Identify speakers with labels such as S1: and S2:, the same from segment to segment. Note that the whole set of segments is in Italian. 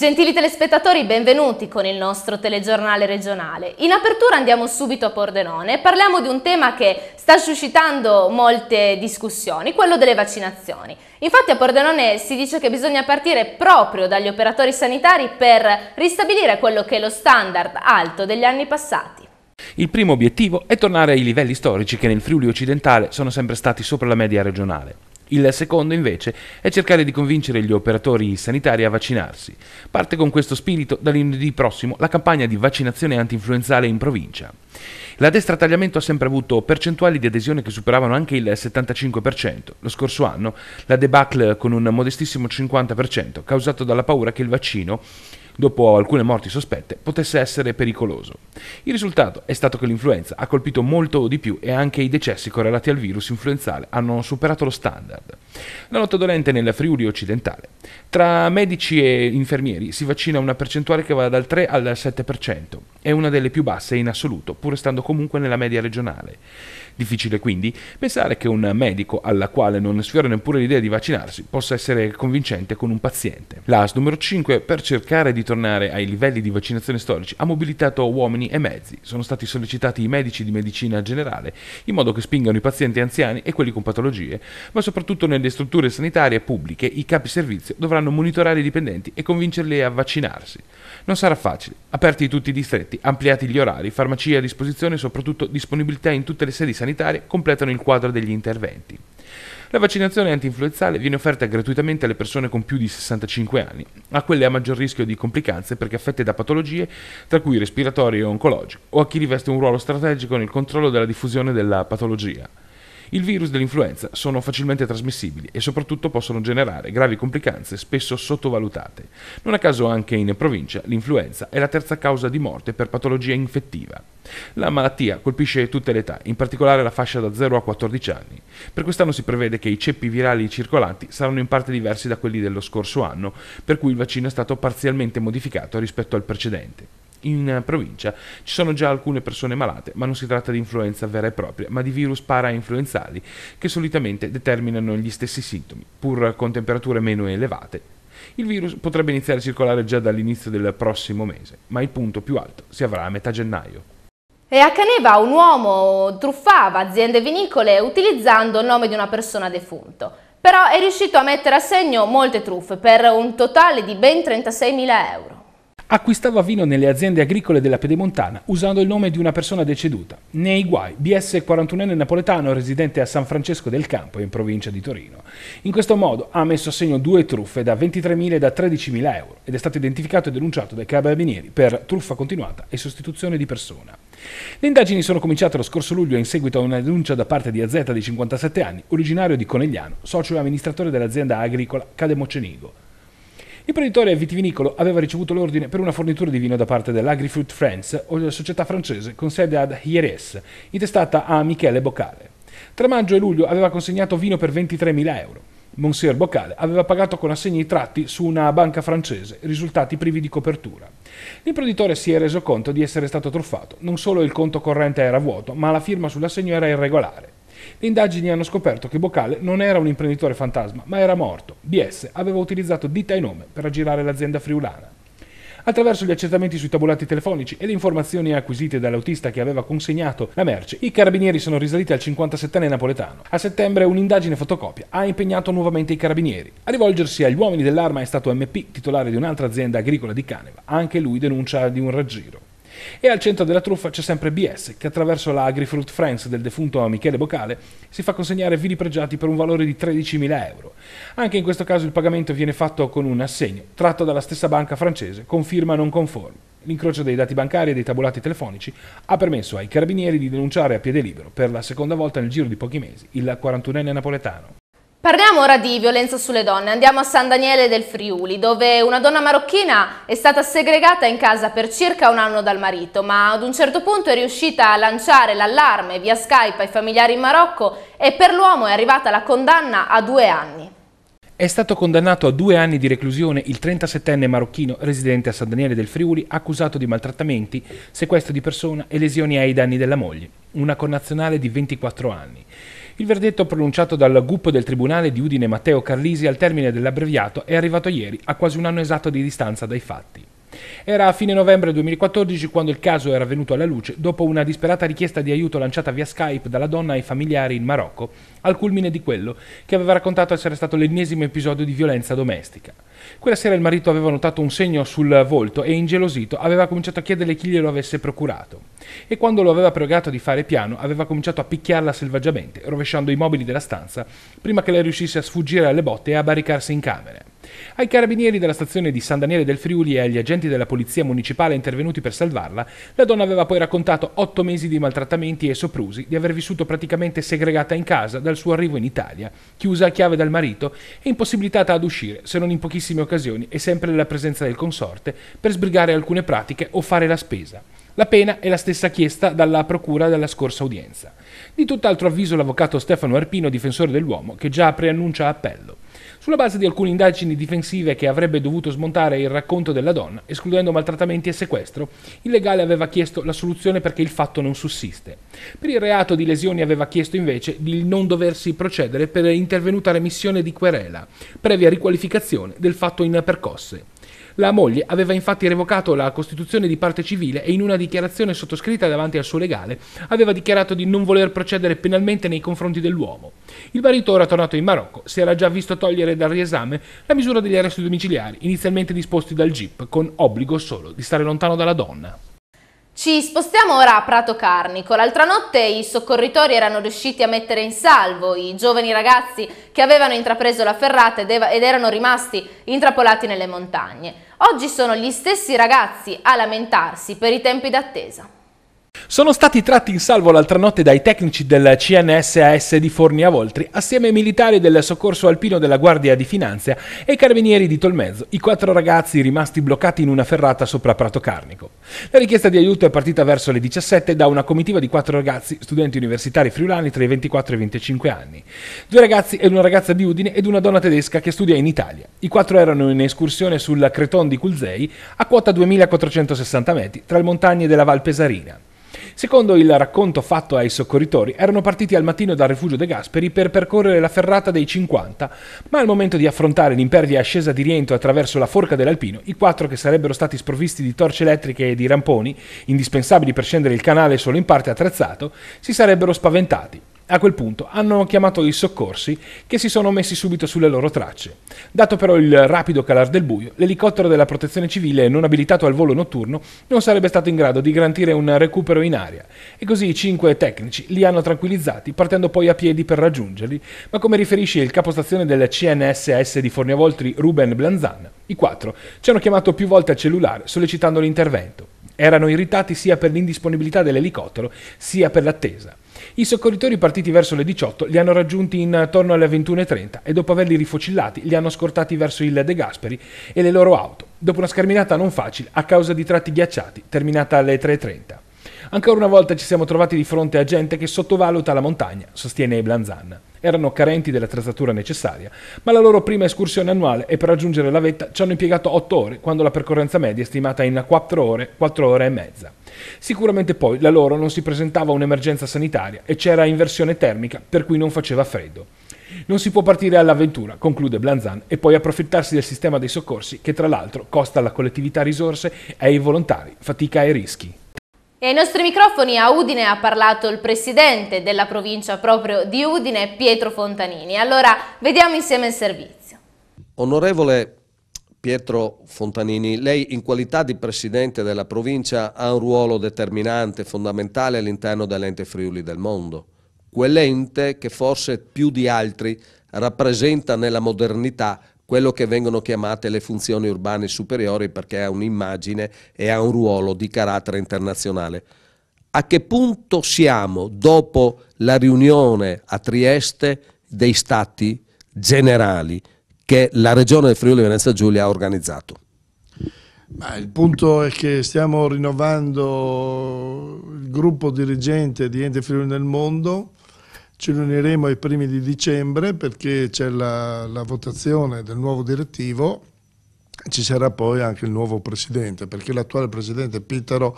S1: Gentili telespettatori, benvenuti con il nostro telegiornale regionale. In apertura andiamo subito a Pordenone e parliamo di un tema che sta suscitando molte discussioni, quello delle vaccinazioni. Infatti a Pordenone si dice che bisogna partire proprio dagli operatori sanitari per ristabilire quello che è lo standard alto degli anni passati.
S2: Il primo obiettivo è tornare ai livelli storici che nel Friuli occidentale sono sempre stati sopra la media regionale. Il secondo, invece, è cercare di convincere gli operatori sanitari a vaccinarsi. Parte con questo spirito da lunedì prossimo la campagna di vaccinazione anti-influenzale in provincia. La destra tagliamento ha sempre avuto percentuali di adesione che superavano anche il 75%. Lo scorso anno la debacle con un modestissimo 50%, causato dalla paura che il vaccino dopo alcune morti sospette, potesse essere pericoloso. Il risultato è stato che l'influenza ha colpito molto di più e anche i decessi correlati al virus influenzale hanno superato lo standard. La notte dolente nella Friuli occidentale. Tra medici e infermieri si vaccina una percentuale che va dal 3 al 7%, è una delle più basse in assoluto, pur stando comunque nella media regionale. Difficile quindi pensare che un medico alla quale non sfiora neppure l'idea di vaccinarsi possa essere convincente con un paziente. L'AS numero 5 per cercare di tornare ai livelli di vaccinazione storici ha mobilitato uomini e mezzi. Sono stati sollecitati i medici di medicina generale in modo che spingano i pazienti anziani e quelli con patologie, ma soprattutto nelle strutture sanitarie pubbliche i capi servizio dovranno monitorare i dipendenti e convincerli a vaccinarsi. Non sarà facile. Aperti tutti i distretti, ampliati gli orari, farmacie a disposizione e soprattutto disponibilità in tutte le sedi sanitarie sanitarie completano il quadro degli interventi. La vaccinazione anti-influenzale viene offerta gratuitamente alle persone con più di 65 anni, a quelle a maggior rischio di complicanze perché affette da patologie, tra cui respiratorie e oncologiche, o a chi riveste un ruolo strategico nel controllo della diffusione della patologia. Il virus dell'influenza sono facilmente trasmissibili e soprattutto possono generare gravi complicanze spesso sottovalutate. Non a caso anche in provincia l'influenza è la terza causa di morte per patologia infettiva. La malattia colpisce tutte le età, in particolare la fascia da 0 a 14 anni. Per quest'anno si prevede che i ceppi virali circolanti saranno in parte diversi da quelli dello scorso anno, per cui il vaccino è stato parzialmente modificato rispetto al precedente. In eh, provincia ci sono già alcune persone malate, ma non si tratta di influenza vera e propria, ma di virus parainfluenzali che solitamente determinano gli stessi sintomi, pur con temperature meno elevate. Il virus potrebbe iniziare a circolare già dall'inizio del prossimo mese, ma il punto più alto si avrà a metà gennaio.
S1: E a Caneva un uomo truffava aziende vinicole utilizzando il nome di una persona defunto. Però è riuscito a mettere a segno molte truffe per un totale di ben 36.000 euro
S2: acquistava vino nelle aziende agricole della Pedemontana usando il nome di una persona deceduta. Nei guai, BS 41enne napoletano residente a San Francesco del Campo in provincia di Torino. In questo modo ha messo a segno due truffe da 23.000 e da 13.000 euro ed è stato identificato e denunciato dai carabinieri per truffa continuata e sostituzione di persona. Le indagini sono cominciate lo scorso luglio in seguito a una denuncia da parte di AZ di 57 anni, originario di Conegliano, socio e amministratore dell'azienda agricola Cademocenigo. L'imprenditore vitivinicolo aveva ricevuto l'ordine per una fornitura di vino da parte dell'Agrifruit France, o della società francese con sede ad Hieres, intestata a Michele Boccale. Tra maggio e luglio aveva consegnato vino per 23.000 euro. Monsieur Boccale aveva pagato con assegni tratti su una banca francese, risultati privi di copertura. L'imprenditore si è reso conto di essere stato truffato, non solo il conto corrente era vuoto, ma la firma sull'assegno era irregolare. Le indagini hanno scoperto che Bocale non era un imprenditore fantasma, ma era morto. BS aveva utilizzato ditta e nome per aggirare l'azienda friulana. Attraverso gli accertamenti sui tabulati telefonici e le informazioni acquisite dall'autista che aveva consegnato la merce, i carabinieri sono risaliti al 57enne napoletano. A settembre un'indagine fotocopia ha impegnato nuovamente i carabinieri. A rivolgersi agli uomini dell'arma è stato MP, titolare di un'altra azienda agricola di Caneva. Anche lui denuncia di un raggiro. E al centro della truffa c'è sempre BS, che attraverso la Agrifruit Friends del defunto Michele Bocale si fa consegnare vini pregiati per un valore di 13.000 euro. Anche in questo caso il pagamento viene fatto con un assegno, tratto dalla stessa banca francese, con firma non conforme. L'incrocio dei dati bancari e dei tabulati telefonici ha permesso ai carabinieri di denunciare a piede libero per la seconda volta nel giro di pochi mesi il 41enne napoletano.
S1: Parliamo ora di violenza sulle donne, andiamo a San Daniele del Friuli dove una donna marocchina è stata segregata in casa per circa un anno dal marito ma ad un certo punto è riuscita a lanciare l'allarme via Skype ai familiari in Marocco e per l'uomo è arrivata la condanna a due anni.
S2: È stato condannato a due anni di reclusione il 37enne marocchino residente a San Daniele del Friuli accusato di maltrattamenti, sequestro di persona e lesioni ai danni della moglie, una connazionale di 24 anni. Il verdetto pronunciato dal GUP del Tribunale di Udine Matteo Carlisi al termine dell'abbreviato è arrivato ieri, a quasi un anno esatto di distanza dai fatti. Era a fine novembre 2014 quando il caso era venuto alla luce dopo una disperata richiesta di aiuto lanciata via Skype dalla donna ai familiari in Marocco, al culmine di quello che aveva raccontato essere stato l'ennesimo episodio di violenza domestica. Quella sera il marito aveva notato un segno sul volto e, ingelosito, aveva cominciato a chiederle chi glielo avesse procurato. E quando lo aveva pregato di fare piano, aveva cominciato a picchiarla selvaggiamente, rovesciando i mobili della stanza, prima che lei riuscisse a sfuggire alle botte e a barricarsi in camera. Ai carabinieri della stazione di San Daniele del Friuli e agli agenti della polizia municipale intervenuti per salvarla, la donna aveva poi raccontato otto mesi di maltrattamenti e soprusi, di aver vissuto praticamente segregata in casa dal suo arrivo in Italia, chiusa a chiave dal marito e impossibilitata ad uscire se non in pochissimi pochissime occasioni e sempre nella presenza del consorte per sbrigare alcune pratiche o fare la spesa. La pena è la stessa chiesta dalla procura della scorsa udienza. Di tutt'altro avviso l'avvocato Stefano Arpino, difensore dell'uomo, che già preannuncia appello sulla base di alcune indagini difensive che avrebbe dovuto smontare il racconto della donna, escludendo maltrattamenti e sequestro, il legale aveva chiesto la soluzione perché il fatto non sussiste. Per il reato di lesioni aveva chiesto invece di non doversi procedere per intervenuta remissione di querela, previa riqualificazione del fatto in percosse. La moglie aveva infatti revocato la costituzione di parte civile e in una dichiarazione sottoscritta davanti al suo legale aveva dichiarato di non voler procedere penalmente nei confronti dell'uomo. Il marito ora tornato in Marocco si era già visto togliere dal riesame la misura degli arresti domiciliari inizialmente disposti dal GIP con obbligo solo di stare lontano dalla donna.
S1: Ci spostiamo ora a Prato Carnico. L'altra notte i soccorritori erano riusciti a mettere in salvo i giovani ragazzi che avevano intrapreso la ferrata ed, erano rimasti intrappolati nelle montagne. Oggi sono gli stessi ragazzi a lamentarsi per i tempi d'attesa.
S2: Sono stati tratti in salvo l'altra notte dai tecnici del CNSAS di Forni a Voltri, assieme ai militari del soccorso alpino della Guardia di Finanza e i carabinieri di Tolmezzo, i quattro ragazzi rimasti bloccati in una ferrata sopra Prato Carnico. La richiesta di aiuto è partita verso le 17 da una comitiva di quattro ragazzi, studenti universitari friulani tra i 24 e i 25 anni. Due ragazzi e una ragazza di Udine ed una donna tedesca che studia in Italia. I quattro erano in escursione sul Creton di Culzei a quota 2460 metri tra le montagne della Val Pesarina. Secondo il racconto fatto ai soccorritori, erano partiti al mattino dal rifugio De Gasperi per percorrere la ferrata dei 50, ma al momento di affrontare l'impervia ascesa di riento attraverso la forca dell'Alpino, i quattro che sarebbero stati sprovvisti di torce elettriche e di ramponi, indispensabili per scendere il canale solo in parte attrezzato, si sarebbero spaventati. A quel punto hanno chiamato i soccorsi che si sono messi subito sulle loro tracce. Dato però il rapido calar del buio, l'elicottero della protezione civile non abilitato al volo notturno non sarebbe stato in grado di garantire un recupero in aria e così i cinque tecnici li hanno tranquillizzati partendo poi a piedi per raggiungerli, ma come riferisce il capostazione del CNSS di Forniavoltri Ruben Blanzan, i quattro ci hanno chiamato più volte al cellulare sollecitando l'intervento erano irritati sia per l'indisponibilità dell'elicottero sia per l'attesa. I soccorritori partiti verso le 18 li hanno raggiunti intorno alle 21.30 e dopo averli rifocillati li hanno scortati verso il De Gasperi e le loro auto, dopo una scarminata non facile a causa di tratti ghiacciati, terminata alle 3.30. Ancora una volta ci siamo trovati di fronte a gente che sottovaluta la montagna, sostiene Blanzan. Erano carenti dell'attrezzatura necessaria, ma la loro prima escursione annuale e per raggiungere la vetta ci hanno impiegato 8 ore, quando la percorrenza media è stimata in 4 ore, 4 ore e mezza. Sicuramente poi la loro non si presentava un'emergenza sanitaria e c'era inversione termica, per cui non faceva freddo. Non si può partire all'avventura, conclude Blanzan, e poi approfittarsi del sistema dei soccorsi che tra l'altro costa alla collettività risorse e ai volontari, fatica e rischi.
S1: E ai nostri microfoni a Udine ha parlato il presidente della provincia proprio di Udine, Pietro Fontanini. Allora vediamo insieme il servizio.
S3: Onorevole Pietro Fontanini, lei in qualità di presidente della provincia ha un ruolo determinante, fondamentale all'interno dell'ente Friuli del mondo. Quell'ente che forse più di altri rappresenta nella modernità quello che vengono chiamate le funzioni urbane superiori perché ha un'immagine e ha un ruolo di carattere internazionale. A che punto siamo dopo la riunione a Trieste dei stati generali che la regione del Friuli Venezia Giulia ha organizzato?
S4: Ma il punto è che stiamo rinnovando il gruppo dirigente di Ente Friuli nel mondo, ci riuniremo ai primi di dicembre perché c'è la, la votazione del nuovo direttivo, ci sarà poi anche il nuovo presidente, perché l'attuale presidente Pitaro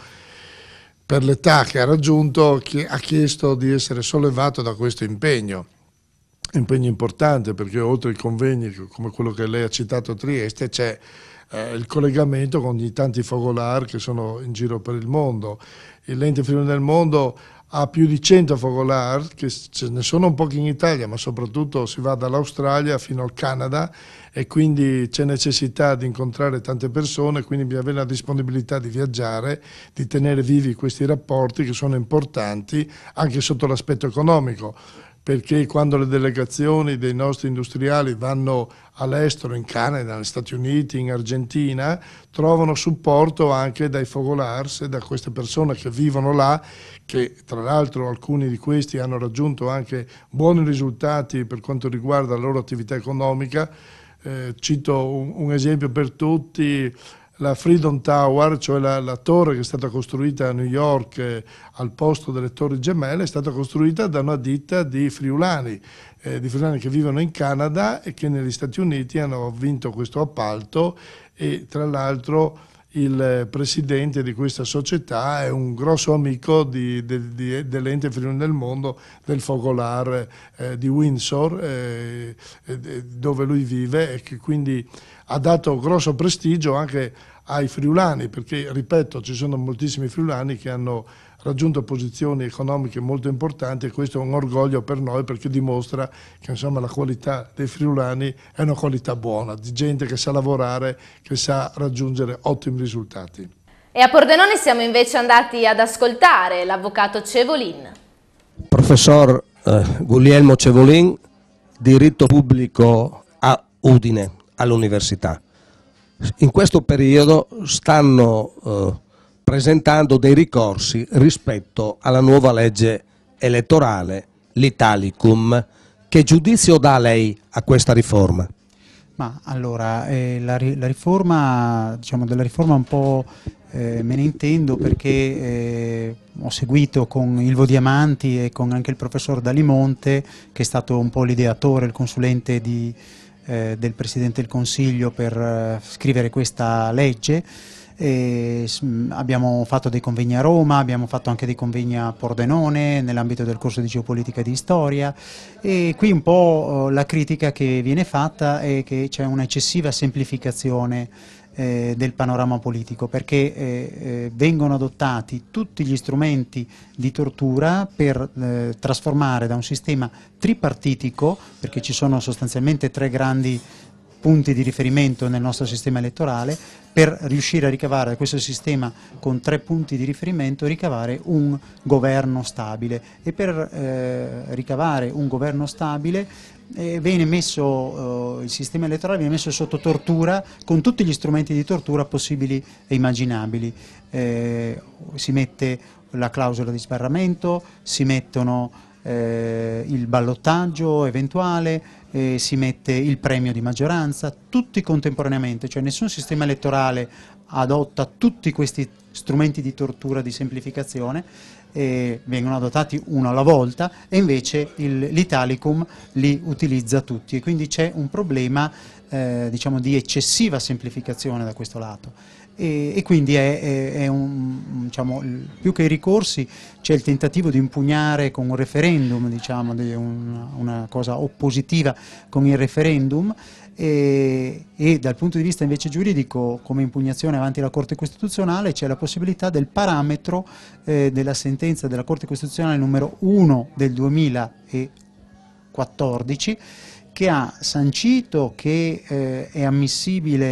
S4: per l'età che ha raggiunto ha chiesto di essere sollevato da questo impegno impegno importante perché oltre ai convegni come quello che lei ha citato a Trieste c'è eh, il collegamento con i tanti fogolar che sono in giro per il mondo. Il Lente Friuli del Mondo ha più di 100 focolari, che ce ne sono un po' in Italia, ma soprattutto si va dall'Australia fino al Canada e quindi c'è necessità di incontrare tante persone, quindi di avere la disponibilità di viaggiare, di tenere vivi questi rapporti che sono importanti anche sotto l'aspetto economico perché quando le delegazioni dei nostri industriali vanno all'estero, in Canada, negli Stati Uniti, in Argentina, trovano supporto anche dai Fogolars, da queste persone che vivono là, che tra l'altro alcuni di questi hanno raggiunto anche buoni risultati per quanto riguarda la loro attività economica. Eh, cito un, un esempio per tutti, la Freedom Tower, cioè la, la, torre che è stata costruita a New York eh, al posto delle torri gemelle, è stata costruita da una ditta di friulani, eh, di friulani che vivono in Canada e che negli Stati Uniti hanno vinto questo appalto e tra l'altro il presidente di questa società è un grosso amico dell'ente Friuli del Mondo, del focolar eh, di Windsor, eh, eh, dove lui vive e che quindi ha dato grosso prestigio anche ai friulani, perché ripeto ci sono moltissimi friulani che hanno raggiunto posizioni economiche molto importanti e questo è un orgoglio per noi perché dimostra che insomma, la qualità dei friulani è una qualità buona, di gente che sa lavorare, che sa raggiungere ottimi risultati.
S1: E a Pordenone siamo invece andati ad ascoltare l'avvocato Cevolin.
S3: Professor eh, Guglielmo Cevolin, diritto pubblico a Udine, all'università in questo periodo stanno eh, presentando dei ricorsi rispetto alla nuova legge elettorale, l'Italicum. Che giudizio dà lei a questa riforma?
S5: Ma allora, eh, la, la, riforma, diciamo della riforma un po' eh, me ne intendo perché eh, ho seguito con Ilvo Diamanti e con anche il professor Dalimonte, che è stato un po' l'ideatore, il consulente di, eh, del Presidente del Consiglio per eh, scrivere questa legge. E, mh, abbiamo fatto dei convegni a Roma, abbiamo fatto anche dei convegni a Pordenone nell'ambito del corso di geopolitica e di storia e qui un po' oh, la critica che viene fatta è che c'è un'eccessiva semplificazione eh, del panorama politico, perché eh, eh, vengono adottati tutti gli strumenti di tortura per eh, trasformare da un sistema tripartitico, perché ci sono sostanzialmente tre grandi punti di riferimento nel nostro sistema elettorale per riuscire a ricavare da questo sistema con tre punti di riferimento ricavare un governo stabile e per eh, ricavare un governo stabile eh, messo, eh, il sistema elettorale viene messo sotto tortura con tutti gli strumenti di tortura possibili e immaginabili. Eh, si mette la clausola di sbarramento, si mettono eh, il ballottaggio eventuale, eh, si mette il premio di maggioranza, tutti contemporaneamente, cioè nessun sistema elettorale adotta tutti questi strumenti di tortura, di semplificazione, eh, vengono adottati uno alla volta e invece l'Italicum li utilizza tutti e quindi c'è un problema eh, diciamo di eccessiva semplificazione da questo lato e, e quindi è, è, è un, diciamo, più che i ricorsi c'è il tentativo di impugnare con un referendum, diciamo, di una, una cosa oppositiva con il referendum e, e, dal punto di vista invece giuridico come impugnazione avanti alla Corte Costituzionale c'è la possibilità del parametro eh, della sentenza della Corte Costituzionale numero 1 del 2014 che ha sancito che eh, è ammissibile,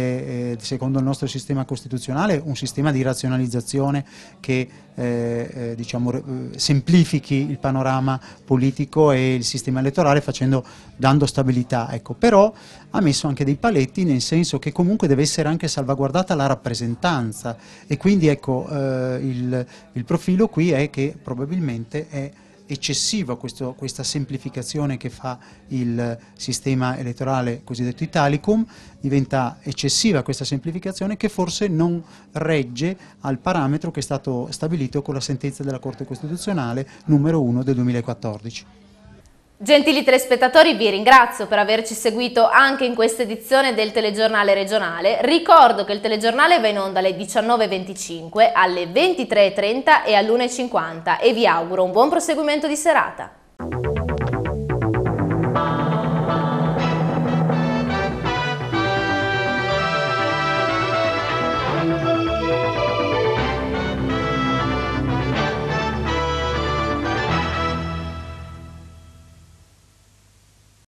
S5: eh, secondo il nostro sistema costituzionale, un sistema di razionalizzazione che eh, eh diciamo, eh, semplifichi il panorama politico e il sistema elettorale facendo, dando stabilità. Ecco, però ha messo anche dei paletti nel senso che comunque deve essere anche salvaguardata la rappresentanza e quindi ecco, eh, il, il profilo qui è che probabilmente è eccessiva questo, questa semplificazione che fa il sistema elettorale cosiddetto italicum, diventa eccessiva questa semplificazione che forse non regge al parametro che è stato stabilito con la sentenza della Corte Costituzionale numero 1 del 2014.
S1: Gentili telespettatori, vi ringrazio per averci seguito anche in questa edizione del telegiornale regionale. Ricordo che il telegiornale va in onda alle 19.25, alle 23.30 e alle 1.50 e vi auguro un buon proseguimento di serata.